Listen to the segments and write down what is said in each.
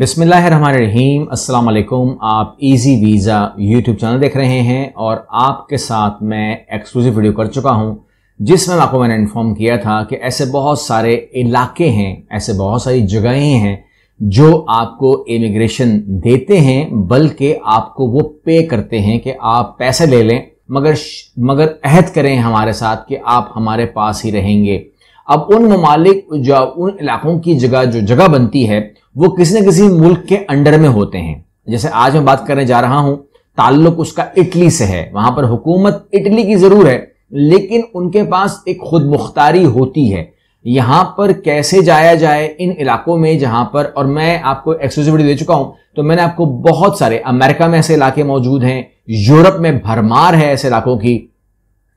अस्सलाम वालेकुम आप इजी वीज़ा यूट्यूब चैनल देख रहे हैं और आपके साथ मैं एक्सक्लूसिव वीडियो कर चुका हूं जिसमें आपको मैंने इन्फॉर्म किया था कि ऐसे बहुत सारे इलाके हैं ऐसे बहुत सारी जगहें हैं जो आपको इमिग्रेशन देते हैं बल्कि आपको वो पे करते हैं कि आप पैसे ले लें मगर मगर अहद करें हमारे साथ कि आप हमारे पास ही रहेंगे अब उन ममालिक उन इलाकों की जगह जो जगह बनती है वो किसी न किसी मुल्क के अंडर में होते हैं जैसे आज मैं बात करने जा रहा हूं ताल्लुक उसका इटली से है वहां पर हुकूमत इटली की जरूर है लेकिन उनके पास एक खुद मुख्तारी होती है यहां पर कैसे जाया जाए इन इलाकों में जहां पर और मैं आपको एक्सक्लूसिविटी दे चुका हूं तो मैंने आपको बहुत सारे अमेरिका में ऐसे इलाके मौजूद हैं यूरोप में भरमार है ऐसे इलाकों की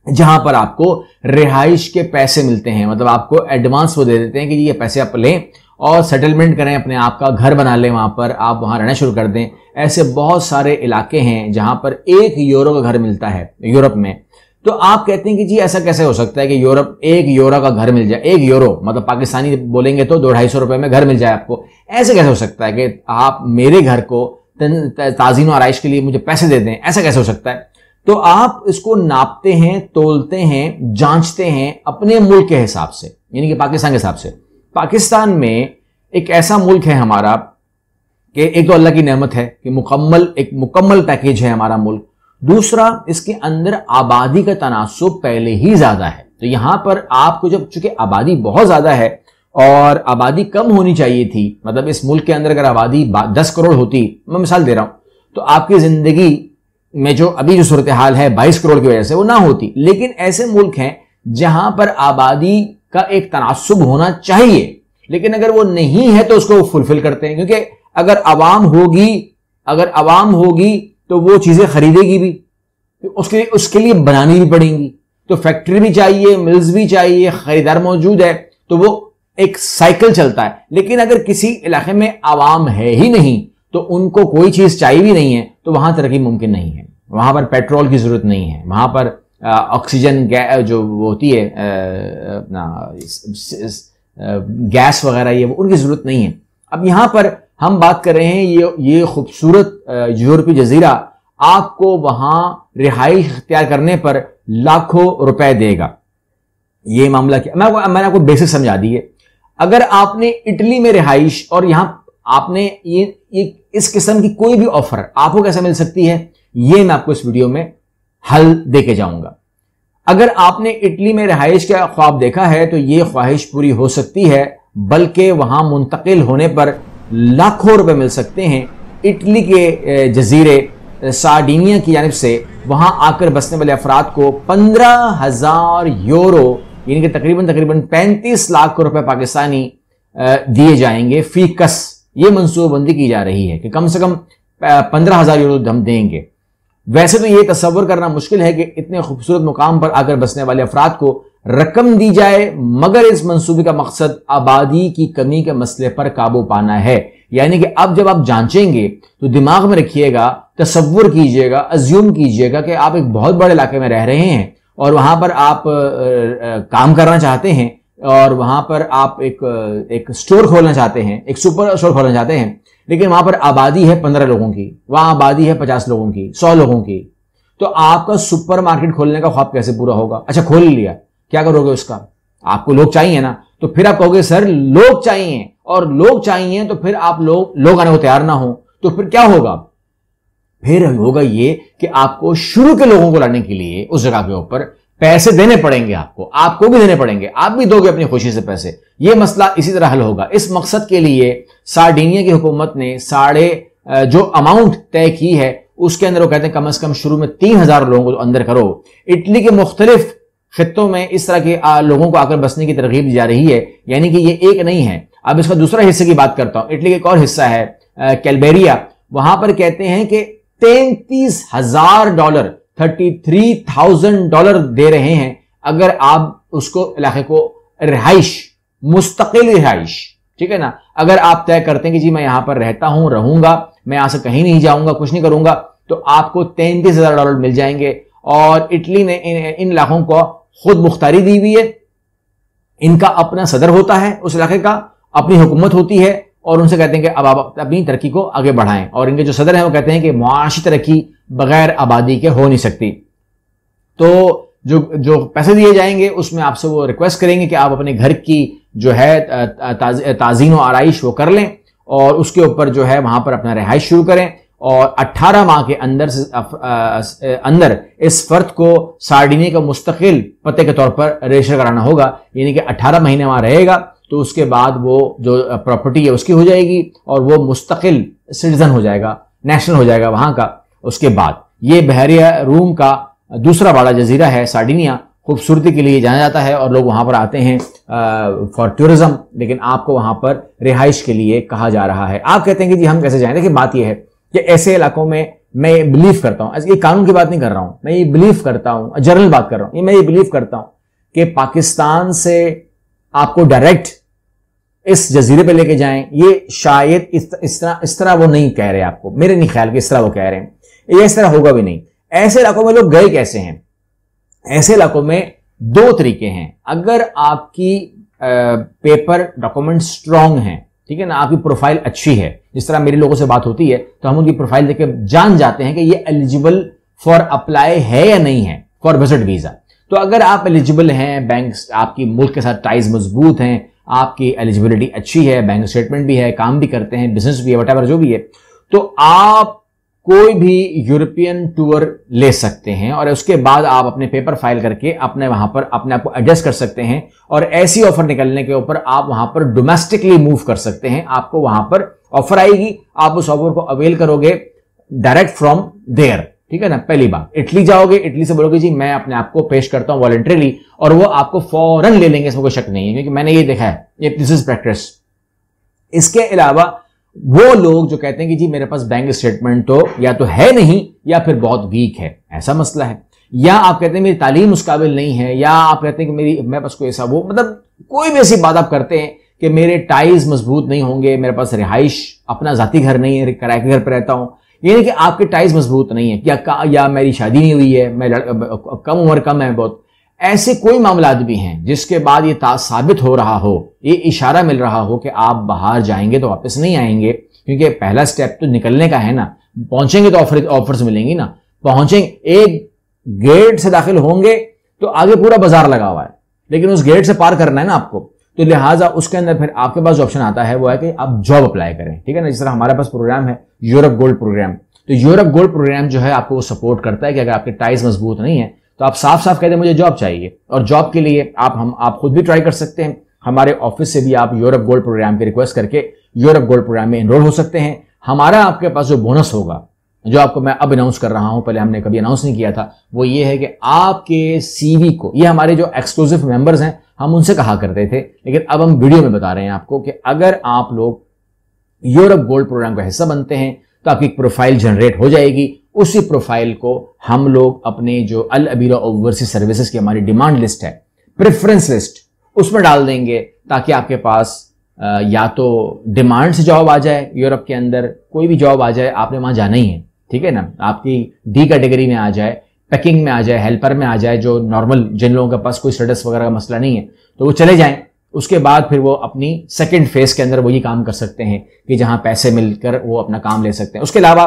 जहां पर आपको रिहाइश के पैसे मिलते हैं मतलब आपको एडवांस वो दे देते हैं कि ये पैसे आप लें और सेटलमेंट करें अपने आप का घर बना लें वहां पर आप वहां रहना शुरू कर दें ऐसे बहुत सारे इलाके हैं जहां पर एक यूरो का घर मिलता है यूरोप में तो आप कहते हैं कि जी ऐसा कैसे हो सकता है कि यूरोप एक यूरो का घर मिल जाए एक यूरो मतलब पाकिस्तानी बोलेंगे तो दो ढाई सौ रुपए में घर मिल जाए आपको ऐसे कैसे हो सकता है कि आप मेरे घर को ताजीन और आरइश के लिए मुझे पैसे दे दें ऐसा कैसे हो सकता है तो आप इसको नापते हैं तोलते हैं जांचते हैं अपने मुल्क के हिसाब से यानी कि पाकिस्तान के हिसाब से पाकिस्तान में एक ऐसा मुल्क है हमारा कि एक तो अल्लाह की नेमत है कि मुकम्मल एक मुकम्मल पैकेज है हमारा मुल्क दूसरा इसके अंदर आबादी का तनासब पहले ही ज्यादा है तो यहां पर आपको जब चूंकि आबादी बहुत ज्यादा है और आबादी कम होनी चाहिए थी मतलब इस मुल्क के अंदर अगर आबादी दस करोड़ होती मैं मिसाल दे रहा हूं तो आपकी जिंदगी में जो अभी जो सूरत हाल है बाईस करोड़ की वजह से वो ना होती लेकिन ऐसे मुल्क हैं जहां पर आबादी का एक तनासब होना चाहिए लेकिन अगर वो नहीं है तो उसको फुलफिल करते हैं क्योंकि अगर आवाम होगी अगर आवाम होगी तो वो चीज़ें खरीदेगी भी तो उसके उसके लिए बनानी भी पड़ेंगी तो फैक्ट्री भी चाहिए मिल्स भी चाहिए खरीदार मौजूद है तो वो एक साइकिल चलता है लेकिन अगर किसी इलाके में आवाम है ही नहीं तो उनको कोई चीज़ चाहिए भी नहीं है तो वहां तरक्की मुमकिन नहीं है वहाँ पर पेट्रोल की ज़रूरत नहीं है वहाँ पर ऑक्सीजन जो होती है अपना गैस वगैरह ये उनकी ज़रूरत नहीं है अब यहाँ पर हम बात कर रहे हैं ये ये खूबसूरत यूरोपी जजीरा आपको वहाँ रिहाइश अख्तियार करने पर लाखों रुपए देगा ये मामला क्या मैं मैंने आपको बेसिक समझा दी है अगर आपने इटली में रिहाइश और यहाँ आपने ये, ये इस किस्म की कोई भी ऑफर आपको कैसे मिल सकती है ये मैं आपको इस वीडियो में हल दे के जाऊंगा अगर आपने इटली में रहाइश का ख्वाब देखा है तो ये ख्वाहिश पूरी हो सकती है बल्कि वहां मुंतकिल होने पर लाखों रुपए मिल सकते हैं इटली के जजीरे सार्डिनिया की जानब से वहां आकर बसने वाले अफराद को पंद्रह हजार यूरो यानी कि तकरीबन तकरीबन पैंतीस लाख रुपए पाकिस्तानी दिए जाएंगे फीकस ये मनसूबाबंदी की जा रही है कि कम से कम पंद्रह हजार यूरो हम देंगे वैसे तो ये तस्वर करना मुश्किल है कि इतने खूबसूरत मुकाम पर आकर बसने वाले अफराद को रकम दी जाए मगर इस मंसूबे का मकसद आबादी की कमी के मसले पर काबू पाना है यानी कि अब जब आप जांचेंगे तो दिमाग में रखिएगा तस्वर कीजिएगा अज्यूम कीजिएगा कि आप एक बहुत बड़े इलाके में रह रहे हैं और वहां पर आप आ, आ, काम करना चाहते हैं और वहां पर आप एक एक स्टोर खोलना चाहते हैं एक सुपर स्टोर खोलना चाहते हैं लेकिन वहां पर आबादी है पंद्रह लोगों की वहां आबादी है पचास लोगों की सौ लोगों की तो आपका सुपरमार्केट खोलने का ख्वाब कैसे पूरा होगा अच्छा खोल लिया क्या करोगे उसका आपको लोग चाहिए ना तो फिर आप कहोगे सर लोग चाहिए और लोग चाहिए तो फिर आप लोग लोग आने को तैयार ना हो तो फिर क्या होगा फिर होगा ये कि आपको शुरू के लोगों को लाने के लिए उस जगह के ऊपर पैसे देने पड़ेंगे आपको आपको भी देने पड़ेंगे आप भी दोगे अपनी खुशी से पैसे ये मसला इसी तरह हल होगा इस मकसद के लिए सार्डिनिया की हुकूमत ने साढ़े जो अमाउंट तय की है उसके अंदर वो कहते हैं कम अज कम शुरू में तीन हजार लोगों को अंदर करो इटली के मुख्तलिफ खत्ों में इस तरह के लोगों को आकर बसने की तरगीब दी जा रही है यानी कि ये एक नहीं है अब इसका दूसरा हिस्से की बात करता हूं इटली का एक और हिस्सा है कैलबेरिया वहां पर कहते हैं कि तैंतीस हजार dollar thirty three thousand dollar दे रहे हैं अगर आप उसको इलाके को रिहाइश मुस्तकिल रिहाइश ठीक है ना अगर आप तय करते हैं कि जी मैं यहां पर रहता हूं रहूंगा मैं यहां से कहीं नहीं जाऊंगा कुछ नहीं करूंगा तो आपको तैंतीस हजार डॉलर मिल जाएंगे और इटली ने इन, इन इलाकों को खुद मुख्तारी दी हुई है इनका अपना सदर होता है उस इलाके का अपनी हुकूमत होती है और उनसे कहते हैं कि अब आप अपनी तरक्की को आगे बढ़ाएं और इनके जो सदर हैं वो कहते हैं कि मुआशी तरक्की बगैर आबादी के हो नहीं सकती तो जो जो पैसे दिए जाएंगे उसमें आपसे वो रिक्वेस्ट करेंगे कि आप अपने घर की जो है ताज, ताजीन व आरइश वो कर लें और उसके ऊपर जो है वहाँ पर अपना रिहाइश शुरू करें और 18 माह के अंदर से अंदर इस फर्द को सार्डिनी का मुस्तकिल पते के तौर पर रजिस्टर कराना होगा यानी कि 18 महीने वहाँ रहेगा तो उसके बाद वो जो प्रॉपर्टी है उसकी हो जाएगी और वो मुस्तकिल सिटीजन हो जाएगा नेशनल हो जाएगा वहां का उसके बाद ये बहरिया रूम का दूसरा बड़ा जजीरा है सार्डिनिया खूबसूरती के लिए जाना जाता है और लोग वहां पर आते हैं फॉर टूरिज्म लेकिन आपको वहां पर रिहाइश के लिए कहा जा रहा है आप कहते हैं कि जी हम कैसे जाएं देखिए बात यह है कि ऐसे इलाकों में मैं ये बिलीव करता हूँ ये कानून की बात नहीं कर रहा हूँ मैं ये बिलीव करता हूँ जनरल बात कर रहा हूँ ये मैं ये बिलीव करता हूँ कि पाकिस्तान से आपको डायरेक्ट इस जजीरे पे लेके जाएं ये शायद इस, तरह इस तरह वो नहीं कह रहे आपको मेरे नहीं ख्याल कि इस तरह वो कह रहे हैं ये इस तरह होगा भी नहीं ऐसे इलाकों में लोग गए कैसे हैं ऐसे इलाकों में दो तरीके हैं अगर आपकी आ, पेपर डॉक्यूमेंट स्ट्रांग हैं ठीक है ना आपकी प्रोफाइल अच्छी है जिस तरह मेरे लोगों से बात होती है तो हम उनकी प्रोफाइल देखकर जान जाते हैं कि ये एलिजिबल फॉर अप्लाई है या नहीं है फॉर विजिट वीजा तो अगर आप एलिजिबल हैं बैंक आपकी मुल्क के साथ टाइज मजबूत हैं आपकी एलिजिबिलिटी अच्छी है बैंक स्टेटमेंट भी है काम भी करते हैं बिजनेस भी है वट जो भी है तो आप कोई भी यूरोपियन टूर ले सकते हैं और उसके बाद आप अपने पेपर फाइल करके अपने वहां पर अपने आप को एडजस्ट कर सकते हैं और ऐसी ऑफर निकलने के ऊपर आप वहां पर डोमेस्टिकली मूव कर सकते हैं आपको वहां पर ऑफर आएगी आप उस ऑफर को अवेल करोगे डायरेक्ट फ्रॉम देयर ठीक है ना पहली बात इटली जाओगे इटली से बोलोगे जी मैं अपने आप को पेश करता हूं वॉलेंट्रीली और वो आपको फौरन ले लेंगे इसमें कोई शक नहीं है क्योंकि मैंने ये देखा है ये दिस इज प्रैक्टिस इसके अलावा वो लोग जो कहते हैं कि जी मेरे पास बैंक स्टेटमेंट तो या तो है नहीं या फिर बहुत वीक है ऐसा मसला है या आप कहते हैं मेरी तालीम उस काबिल नहीं है या आप कहते हैं कि मेरी मेरे पास कोई ऐसा वो मतलब कोई भी ऐसी बात आप करते हैं कि मेरे टाइज मजबूत नहीं होंगे मेरे पास रिहाइश अपना जाती घर नहीं है किराए के घर पर रहता हूं ये कि आपके टाइज मजबूत नहीं है या, या मेरी शादी नहीं हुई है मैं कम उम्र कम है बहुत ऐसे कोई मामला भी हैं जिसके बाद ये ताज साबित हो रहा हो ये इशारा मिल रहा हो कि आप बाहर जाएंगे तो वापस नहीं आएंगे क्योंकि पहला स्टेप तो निकलने का है ना पहुंचेंगे तो ऑफर ऑफर्स मिलेंगी ना पहुंचेंगे एक गेट से दाखिल होंगे तो आगे पूरा बाजार लगा हुआ है लेकिन उस गेट से पार करना है ना आपको तो लिहाजा उसके अंदर फिर आपके पास जो ऑप्शन आता है वो है कि आप जॉब अप्लाई करें ठीक है ना जिस तरह हमारे पास प्रोग्राम है यूरोप गोल्ड प्रोग्राम तो यूरोप गोल्ड प्रोग्राम जो है आपको वो सपोर्ट करता है कि अगर आपके टाइज मजबूत नहीं है तो आप साफ साफ कहते हैं मुझे जॉब चाहिए और जॉब के लिए आप हम आप खुद भी ट्राई कर सकते हैं हमारे ऑफिस से भी आप यूरोप गोल्ड प्रोग्राम की रिक्वेस्ट करके यूरोप गोल्ड प्रोग्राम में इनरोल हो सकते हैं हमारा आपके पास जो बोनस होगा जो आपको मैं अब अनाउंस कर रहा हूं पहले हमने कभी अनाउंस नहीं किया था वो ये है कि आपके सीवी को ये हमारे जो एक्सक्लूसिव मेंबर्स हैं हम उनसे कहा करते थे लेकिन अब हम वीडियो में बता रहे हैं आपको कि अगर आप लोग यूरोप गोल्ड प्रोग्राम का हिस्सा बनते हैं तो आपकी एक प्रोफाइल जनरेट हो जाएगी उसी प्रोफाइल को हम लोग अपने जो अल अबीरा ओवरसी सर्विसेज की हमारी डिमांड लिस्ट है प्रेफरेंस लिस्ट उसमें डाल देंगे ताकि आपके पास या तो डिमांड से जॉब आ जाए यूरोप के अंदर कोई भी जॉब आ जाए आपने वहां जाना ही है ठीक है ना आपकी डी कैटेगरी में आ जाए पैकिंग में आ जाए हेल्पर में आ जाए जो नॉर्मल जिन लोगों के पास कोई स्टेटस वगैरह का मसला नहीं है तो वो चले जाएं उसके बाद फिर वो अपनी सेकेंड फेज के अंदर वही काम कर सकते हैं कि जहां पैसे मिलकर वो अपना काम ले सकते हैं उसके अलावा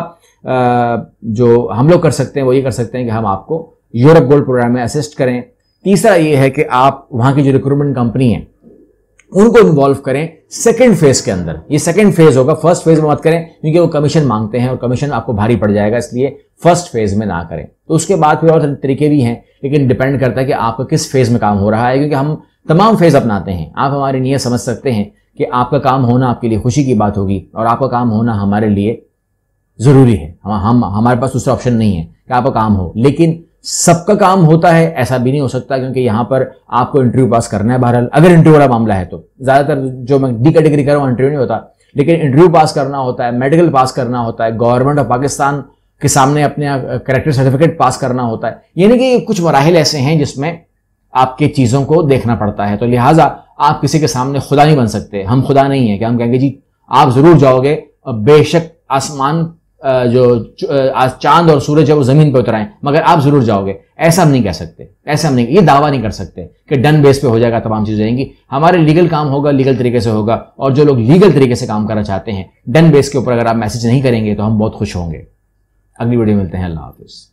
जो हम लोग कर सकते हैं वो ये कर सकते हैं कि हम आपको यूरोप गोल्ड प्रोग्राम में असिस्ट करें तीसरा ये है कि आप वहां की जो रिक्रूटमेंट कंपनी है उनको इन्वॉल्व करें सेकेंड फेज के अंदर ये सेकेंड फेज होगा फर्स्ट फेज में बात करें क्योंकि वो कमीशन मांगते हैं और कमीशन आपको भारी पड़ जाएगा इसलिए फर्स्ट फेज में ना करें तो उसके बाद फिर और तरीके भी हैं लेकिन डिपेंड करता है कि आपका किस फेज में काम हो रहा है क्योंकि हम तमाम फेज अपनाते हैं आप हमारे लिए समझ सकते हैं कि आपका काम होना आपके लिए खुशी की बात होगी और आपका काम होना हमारे लिए ज़रूरी है हम हम हमारे पास दूसरा ऑप्शन नहीं है कि आपका काम हो लेकिन सबका काम होता है ऐसा भी नहीं हो सकता क्योंकि यहां पर आपको इंटरव्यू पास करना है बहरहाल अगर इंटरव्यू वाला मामला है तो ज़्यादातर जो मैं डी कैटेगरी कर रहा हूँ इंटरव्यू नहीं होता लेकिन इंटरव्यू पास करना होता है मेडिकल पास करना होता है गवर्नमेंट ऑफ पाकिस्तान के सामने अपने करेक्टर सर्टिफिकेट पास करना होता है यानी कि कुछ मराहल ऐसे हैं जिसमें आपकी चीज़ों को देखना पड़ता है तो लिहाजा आप किसी के सामने खुदा नहीं बन सकते हम खुदा नहीं है कि हम कहेंगे जी आप ज़रूर जाओगे बेशक आसमान जो आज चांद और सूरज है वो ज़मीन पर उतर आए मगर आप ज़रूर जाओगे ऐसा हम नहीं कह सकते ऐसा हम नहीं ये दावा नहीं कर सकते कि डन बेस पे हो जाएगा तमाम चीज़ें जाएंगी हमारे लीगल काम होगा लीगल तरीके से होगा और जो लोग लीगल तरीके से काम करना चाहते हैं डन बेस के ऊपर अगर आप मैसेज नहीं करेंगे तो हम बहुत खुश होंगे अगली वीडियो मिलते हैं अल्लाह हाफिज़